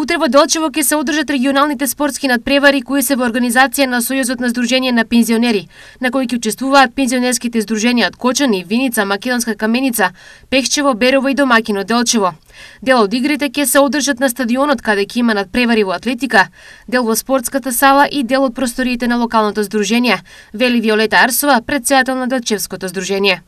Утре во Делчево ќе се одржат регионалните спортски надпревари кои се во организација на Сојузот на Сдружење на пензионери, на кои ќе учествуваат пензионерските здруженија од Кочани, Виница, Македонска каменица, Пехчево, Берово и домакино Делчево. Дел од игрите ќе се одржат на стадионот каде ќе има надпревари во атлетика, дел во спортската сала и дел од просториите на локалното здружение, вели Виолета Арсова, председател на Делчевското здружение.